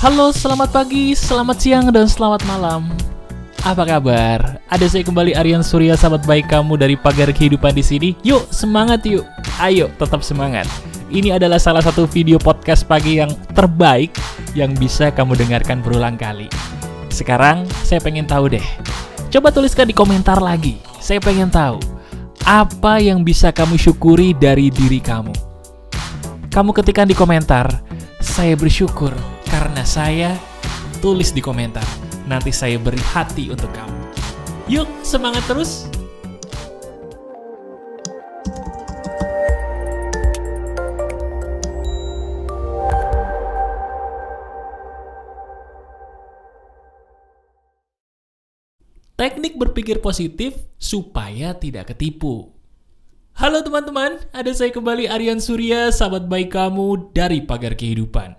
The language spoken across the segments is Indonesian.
Halo, selamat pagi, selamat siang, dan selamat malam. Apa kabar? Ada saya kembali Aryan Surya, sahabat baik kamu dari pagar kehidupan di sini. Yuk, semangat yuk. Ayo, tetap semangat. Ini adalah salah satu video podcast pagi yang terbaik yang bisa kamu dengarkan berulang kali. Sekarang, saya pengen tahu deh. Coba tuliskan di komentar lagi. Saya pengen tahu. Apa yang bisa kamu syukuri dari diri kamu? Kamu ketikkan di komentar, saya bersyukur mana saya? Tulis di komentar. Nanti saya beri hati untuk kamu. Yuk, semangat terus! Teknik berpikir positif supaya tidak ketipu. Halo teman-teman, ada saya kembali Aryan Surya, sahabat baik kamu dari Pagar Kehidupan.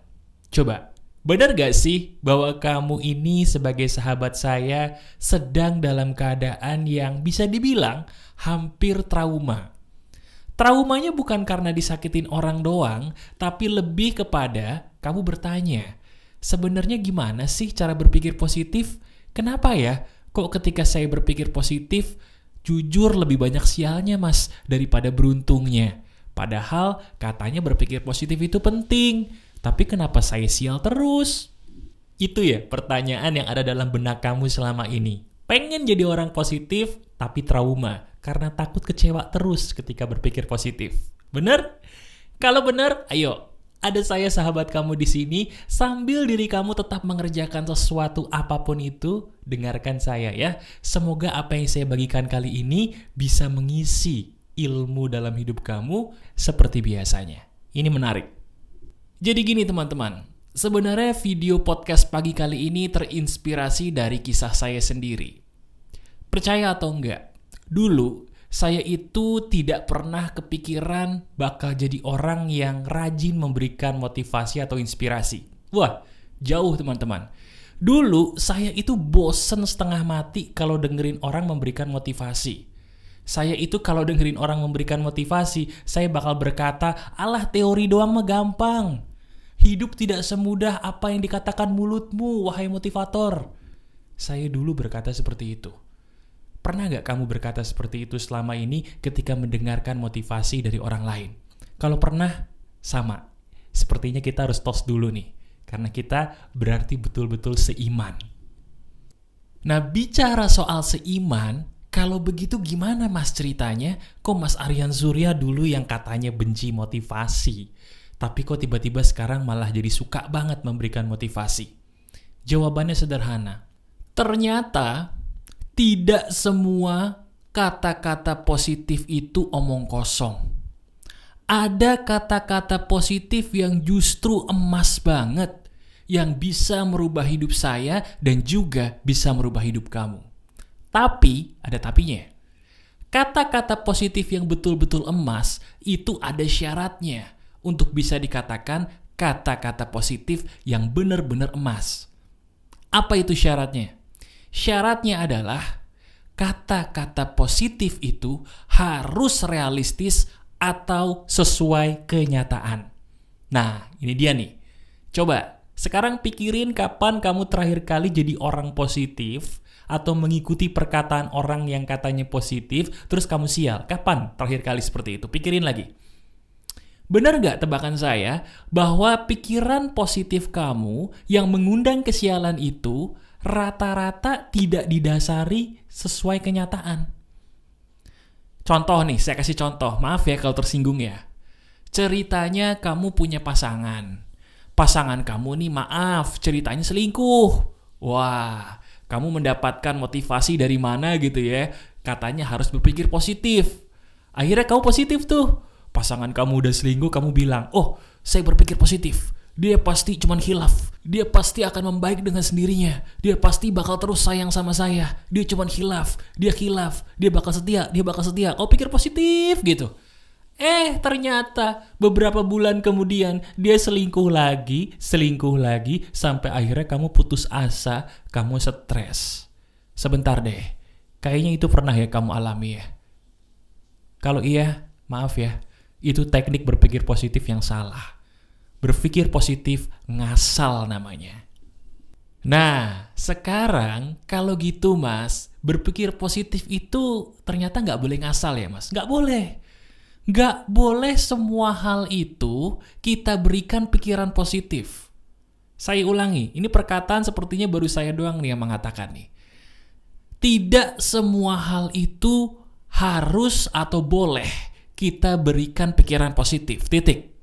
Coba Benar gak sih bahwa kamu ini sebagai sahabat saya sedang dalam keadaan yang bisa dibilang hampir trauma? Traumanya bukan karena disakitin orang doang, tapi lebih kepada kamu bertanya, sebenarnya gimana sih cara berpikir positif? Kenapa ya? Kok ketika saya berpikir positif, jujur lebih banyak sialnya mas daripada beruntungnya? Padahal katanya berpikir positif itu penting. Tapi kenapa saya sial terus? Itu ya pertanyaan yang ada dalam benak kamu selama ini. Pengen jadi orang positif, tapi trauma. Karena takut kecewa terus ketika berpikir positif. Bener? Kalau bener, ayo ada saya sahabat kamu di sini sambil diri kamu tetap mengerjakan sesuatu apapun itu dengarkan saya ya semoga apa yang saya bagikan kali ini bisa mengisi ilmu dalam hidup kamu seperti biasanya ini menarik jadi gini teman-teman, sebenarnya video podcast pagi kali ini terinspirasi dari kisah saya sendiri. Percaya atau enggak, dulu saya itu tidak pernah kepikiran bakal jadi orang yang rajin memberikan motivasi atau inspirasi. Wah, jauh teman-teman. Dulu saya itu bosen setengah mati kalau dengerin orang memberikan motivasi saya itu kalau dengerin orang memberikan motivasi, saya bakal berkata, alah teori doang mah gampang. Hidup tidak semudah apa yang dikatakan mulutmu, wahai motivator. Saya dulu berkata seperti itu. Pernah gak kamu berkata seperti itu selama ini ketika mendengarkan motivasi dari orang lain? Kalau pernah, sama. Sepertinya kita harus tos dulu nih, karena kita berarti betul-betul seiman. Nah, bicara soal seiman, kalau begitu gimana mas ceritanya? Kok mas Aryan Surya dulu yang katanya benci motivasi? tapi kok tiba-tiba sekarang malah jadi suka banget memberikan motivasi? Jawabannya sederhana. Ternyata tidak semua kata-kata positif itu omong kosong. Ada kata-kata positif yang justru emas banget yang bisa merubah hidup saya dan juga bisa merubah hidup kamu. Tapi ada tapinya. Kata-kata positif yang betul-betul emas itu ada syaratnya untuk bisa dikatakan kata-kata positif yang benar-benar emas. Apa itu syaratnya? Syaratnya adalah kata-kata positif itu harus realistis atau sesuai kenyataan. Nah, ini dia nih. Coba sekarang pikirin kapan kamu terakhir kali jadi orang positif atau mengikuti perkataan orang yang katanya positif, terus kamu sial. Kapan terakhir kali seperti itu? Pikirin lagi. Benar gak tebakan saya bahwa pikiran positif kamu yang mengundang kesialan itu rata-rata tidak didasari sesuai kenyataan? Contoh nih, saya kasih contoh. Maaf ya kalau tersinggung ya. Ceritanya kamu punya pasangan. Pasangan kamu nih maaf, ceritanya selingkuh. Wah, kamu mendapatkan motivasi dari mana gitu ya. Katanya harus berpikir positif. Akhirnya kamu positif tuh pasangan kamu udah selingkuh, kamu bilang, "Oh, saya berpikir positif. Dia pasti cuman hilaf. Dia pasti akan membaik dengan sendirinya. Dia pasti bakal terus sayang sama saya. Dia cuman hilaf. Dia hilaf. Dia bakal setia. Dia bakal setia." Kau pikir positif gitu. Eh, ternyata beberapa bulan kemudian dia selingkuh lagi, selingkuh lagi, sampai akhirnya kamu putus asa, kamu stres. Sebentar deh, kayaknya itu pernah ya kamu alami ya. Kalau iya, maaf ya, itu teknik berpikir positif yang salah. Berpikir positif ngasal namanya. Nah, sekarang kalau gitu mas, berpikir positif itu ternyata nggak boleh ngasal ya mas. Nggak boleh. Nggak boleh semua hal itu kita berikan pikiran positif. Saya ulangi, ini perkataan sepertinya baru saya doang nih yang mengatakan nih. Tidak semua hal itu harus atau boleh kita berikan pikiran positif. Titik.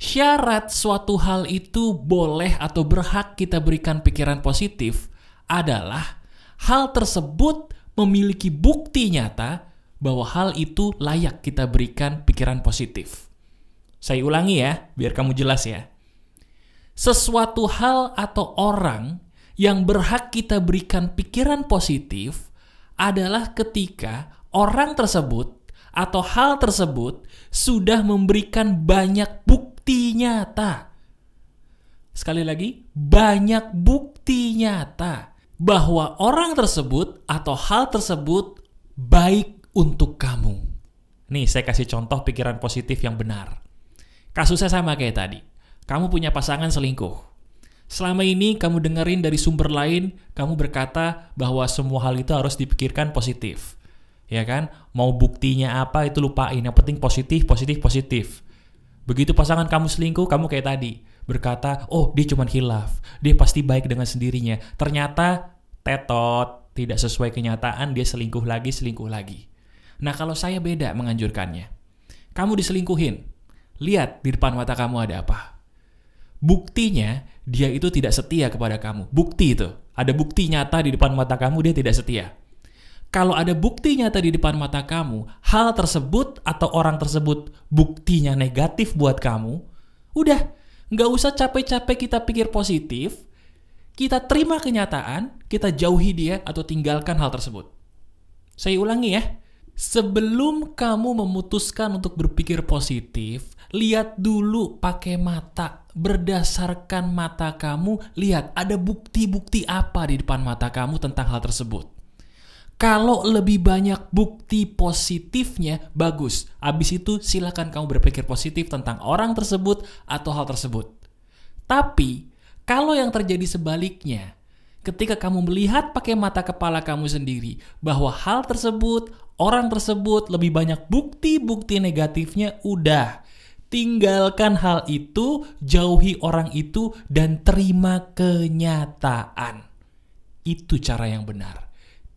Syarat suatu hal itu boleh atau berhak kita berikan pikiran positif adalah hal tersebut memiliki bukti nyata bahwa hal itu layak kita berikan pikiran positif. Saya ulangi ya, biar kamu jelas ya. Sesuatu hal atau orang yang berhak kita berikan pikiran positif adalah ketika orang tersebut atau hal tersebut sudah memberikan banyak bukti nyata. Sekali lagi, banyak bukti nyata bahwa orang tersebut atau hal tersebut baik untuk kamu. Nih, saya kasih contoh pikiran positif yang benar. Kasusnya sama kayak tadi. Kamu punya pasangan selingkuh. Selama ini kamu dengerin dari sumber lain, kamu berkata bahwa semua hal itu harus dipikirkan positif ya kan? Mau buktinya apa itu lupain. Yang penting positif, positif, positif. Begitu pasangan kamu selingkuh, kamu kayak tadi berkata, "Oh, dia cuma hilaf. Dia pasti baik dengan sendirinya." Ternyata tetot, tidak sesuai kenyataan, dia selingkuh lagi, selingkuh lagi. Nah, kalau saya beda menganjurkannya. Kamu diselingkuhin. Lihat di depan mata kamu ada apa. Buktinya dia itu tidak setia kepada kamu. Bukti itu. Ada bukti nyata di depan mata kamu dia tidak setia kalau ada buktinya tadi di depan mata kamu, hal tersebut atau orang tersebut buktinya negatif buat kamu, udah, nggak usah capek-capek kita pikir positif, kita terima kenyataan, kita jauhi dia atau tinggalkan hal tersebut. Saya ulangi ya, sebelum kamu memutuskan untuk berpikir positif, lihat dulu pakai mata. Berdasarkan mata kamu, lihat ada bukti-bukti apa di depan mata kamu tentang hal tersebut kalau lebih banyak bukti positifnya, bagus. Abis itu silakan kamu berpikir positif tentang orang tersebut atau hal tersebut. Tapi, kalau yang terjadi sebaliknya, ketika kamu melihat pakai mata kepala kamu sendiri bahwa hal tersebut, orang tersebut lebih banyak bukti-bukti negatifnya, udah. Tinggalkan hal itu, jauhi orang itu, dan terima kenyataan. Itu cara yang benar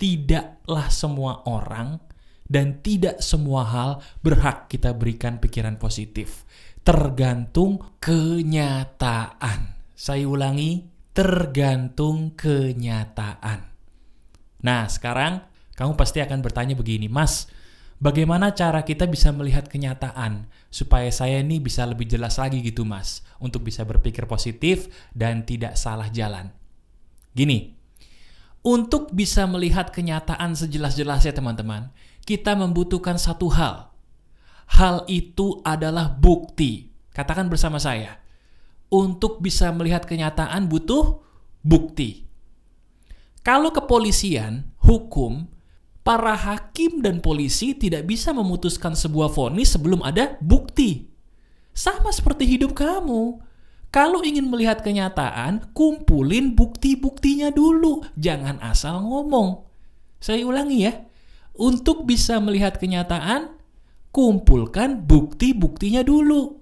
tidaklah semua orang dan tidak semua hal berhak kita berikan pikiran positif. Tergantung kenyataan. Saya ulangi, tergantung kenyataan. Nah, sekarang kamu pasti akan bertanya begini, Mas, bagaimana cara kita bisa melihat kenyataan supaya saya ini bisa lebih jelas lagi gitu mas untuk bisa berpikir positif dan tidak salah jalan. Gini, untuk bisa melihat kenyataan sejelas-jelasnya teman-teman, kita membutuhkan satu hal. Hal itu adalah bukti. Katakan bersama saya. Untuk bisa melihat kenyataan butuh bukti. Kalau kepolisian, hukum, para hakim dan polisi tidak bisa memutuskan sebuah vonis sebelum ada bukti. Sama seperti hidup kamu kalau ingin melihat kenyataan, kumpulin bukti-buktinya dulu. Jangan asal ngomong. Saya ulangi ya. Untuk bisa melihat kenyataan, kumpulkan bukti-buktinya dulu.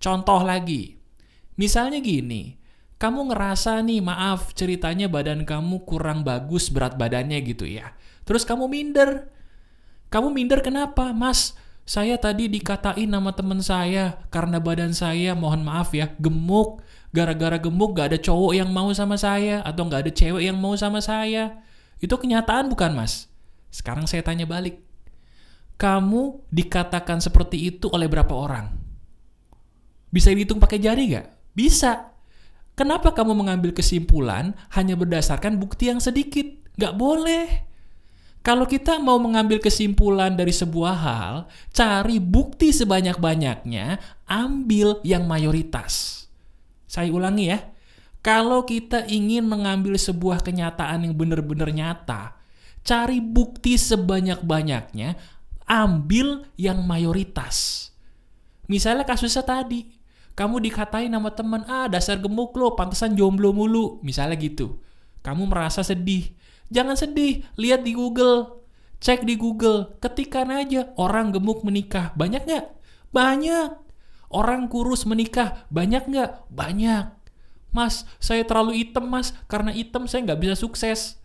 Contoh lagi. Misalnya gini, kamu ngerasa nih, maaf, ceritanya badan kamu kurang bagus berat badannya gitu ya. Terus kamu minder. Kamu minder kenapa? Mas, saya tadi dikatain nama temen saya karena badan saya, mohon maaf ya, gemuk. Gara-gara gemuk gak ada cowok yang mau sama saya atau gak ada cewek yang mau sama saya. Itu kenyataan bukan mas? Sekarang saya tanya balik. Kamu dikatakan seperti itu oleh berapa orang? Bisa dihitung pakai jari gak? Bisa. Kenapa kamu mengambil kesimpulan hanya berdasarkan bukti yang sedikit? Gak boleh. Kalau kita mau mengambil kesimpulan dari sebuah hal, cari bukti sebanyak-banyaknya, ambil yang mayoritas. Saya ulangi ya, kalau kita ingin mengambil sebuah kenyataan yang benar-benar nyata, cari bukti sebanyak-banyaknya, ambil yang mayoritas. Misalnya kasusnya tadi, kamu dikatain nama teman, ah dasar gemuk lo, pantesan jomblo mulu, misalnya gitu. Kamu merasa sedih, Jangan sedih, lihat di Google, cek di Google, ketikan aja orang gemuk menikah, banyak nggak? Banyak. Orang kurus menikah, banyak nggak? Banyak. Mas, saya terlalu hitam mas, karena hitam saya nggak bisa sukses.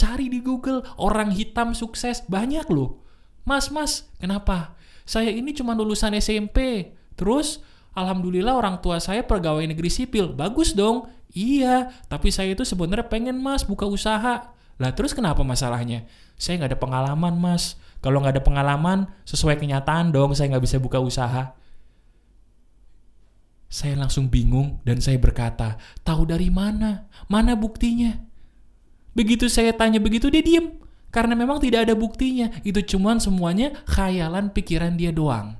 Cari di Google, orang hitam sukses, banyak loh. Mas, mas, kenapa? Saya ini cuma lulusan SMP. Terus, alhamdulillah orang tua saya pegawai negeri sipil. Bagus dong. Iya, tapi saya itu sebenarnya pengen mas buka usaha. Lah terus kenapa masalahnya? Saya nggak ada pengalaman mas. Kalau nggak ada pengalaman, sesuai kenyataan dong saya nggak bisa buka usaha. Saya langsung bingung dan saya berkata, tahu dari mana? Mana buktinya? Begitu saya tanya begitu, dia diem. Karena memang tidak ada buktinya. Itu cuman semuanya khayalan pikiran dia doang.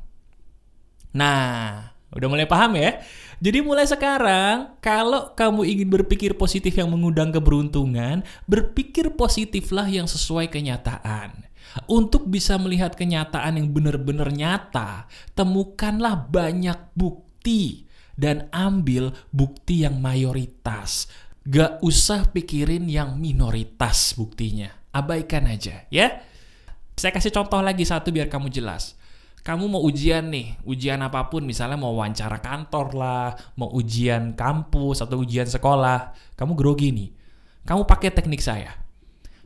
Nah, udah mulai paham ya? Jadi mulai sekarang, kalau kamu ingin berpikir positif yang mengundang keberuntungan, berpikir positiflah yang sesuai kenyataan. Untuk bisa melihat kenyataan yang benar-benar nyata, temukanlah banyak bukti dan ambil bukti yang mayoritas. Gak usah pikirin yang minoritas buktinya. Abaikan aja, ya. Saya kasih contoh lagi satu biar kamu jelas kamu mau ujian nih, ujian apapun, misalnya mau wawancara kantor lah, mau ujian kampus atau ujian sekolah, kamu grogi nih. Kamu pakai teknik saya.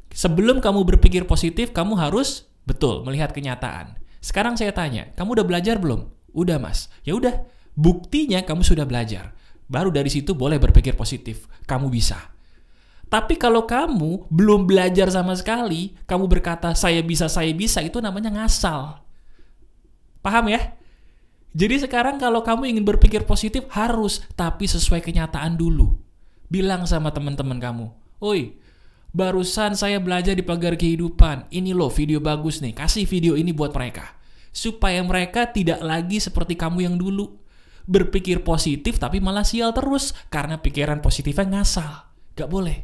Sebelum kamu berpikir positif, kamu harus betul melihat kenyataan. Sekarang saya tanya, kamu udah belajar belum? Udah, Mas. Ya udah, buktinya kamu sudah belajar. Baru dari situ boleh berpikir positif. Kamu bisa. Tapi kalau kamu belum belajar sama sekali, kamu berkata saya bisa, saya bisa, itu namanya ngasal. Paham ya? Jadi sekarang kalau kamu ingin berpikir positif harus, tapi sesuai kenyataan dulu. Bilang sama teman-teman kamu, "Oi, barusan saya belajar di pagar kehidupan. Ini loh video bagus nih. Kasih video ini buat mereka." Supaya mereka tidak lagi seperti kamu yang dulu. Berpikir positif tapi malah sial terus karena pikiran positifnya ngasal. Gak boleh.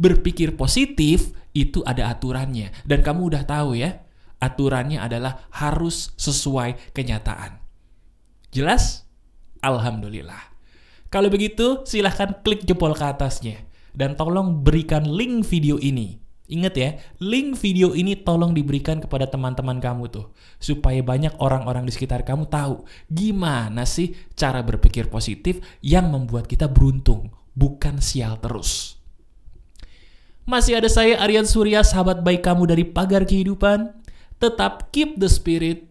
Berpikir positif itu ada aturannya dan kamu udah tahu ya aturannya adalah harus sesuai kenyataan. Jelas? Alhamdulillah. Kalau begitu, silahkan klik jempol ke atasnya. Dan tolong berikan link video ini. Ingat ya, link video ini tolong diberikan kepada teman-teman kamu tuh. Supaya banyak orang-orang di sekitar kamu tahu gimana sih cara berpikir positif yang membuat kita beruntung, bukan sial terus. Masih ada saya Aryan Surya, sahabat baik kamu dari Pagar Kehidupan. Tetap keep the spirit,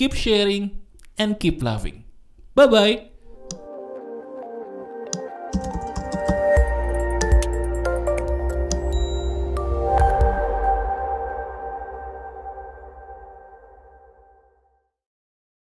keep sharing, and keep loving. Bye-bye!